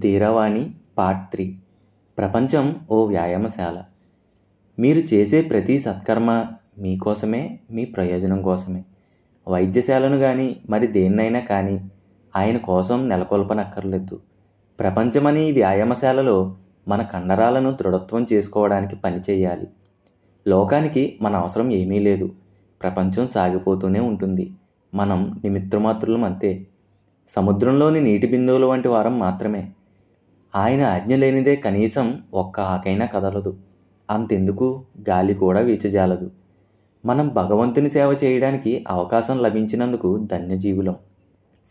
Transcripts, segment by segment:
ధీరవాణి part three ప్రపంచం ఓ వ్యాయామశాల మీరు చేసే ప్రతి సత్కర్మ మీకోసమే మీ ప్రయోజనం కోసమే వైద్యశాలను కానీ మరి దేన్నైనా కానీ ఆయన కోసం నెలకొల్పనక్కర్లేదు ప్రపంచమని వ్యాయామశాలలో మన కండరాలను దృఢత్వం చేసుకోవడానికి పని చేయాలి లోకానికి మన అవసరం ఏమీ లేదు ప్రపంచం సాగిపోతూనే ఉంటుంది మనం నిమిత్రమాత్రులం అంతే సముద్రంలోని నీటి బిందువుల వంటి వారం మాత్రమే ఆయన ఆజ్ఞ లేనిదే కనీసం ఒక్క ఆకైనా కదలదు అంతెందుకు గాలి కూడా వీచజాలదు మనం భగవంతుని సేవ చేయడానికి అవకాశం లభించినందుకు ధన్యజీవులం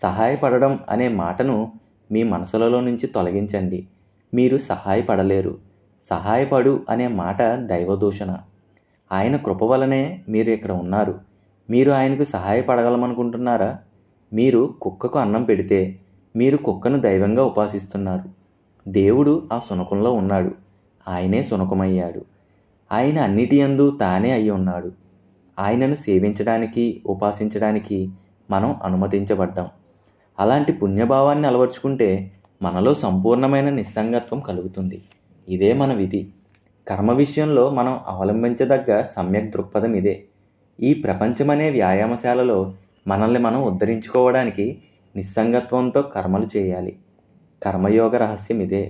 సహాయపడడం అనే మాటను మీ మనసులలో నుంచి తొలగించండి మీరు సహాయపడలేరు సహాయపడు అనే మాట దైవదూషణ ఆయన కృప వలనే మీరు ఇక్కడ ఉన్నారు మీరు ఆయనకు సహాయపడగలమనుకుంటున్నారా మీరు కుక్కకు అన్నం పెడితే మీరు కుక్కను దైవంగా ఉపాసిస్తున్నారు దేవుడు ఆ శునకంలో ఉన్నాడు ఆయనే శునకమయ్యాడు ఆయన అన్నిటి అందు తానే అయి ఉన్నాడు ఆయనను సేవించడానికి ఉపాసించడానికి మనం అనుమతించబడ్డాం అలాంటి పుణ్యభావాన్ని అలవర్చుకుంటే మనలో సంపూర్ణమైన నిస్సంగత్వం కలుగుతుంది ఇదే మన విధి కర్మ విషయంలో మనం అవలంబించదగ్గ సమ్యక్ దృక్పథం ఇదే ఈ ప్రపంచమనే వ్యాయామశాలలో మనల్ని మనం ఉద్ధరించుకోవడానికి నిస్సంగత్వంతో కర్మలు చేయాలి కర్మయోగ రహస్యం ఇదే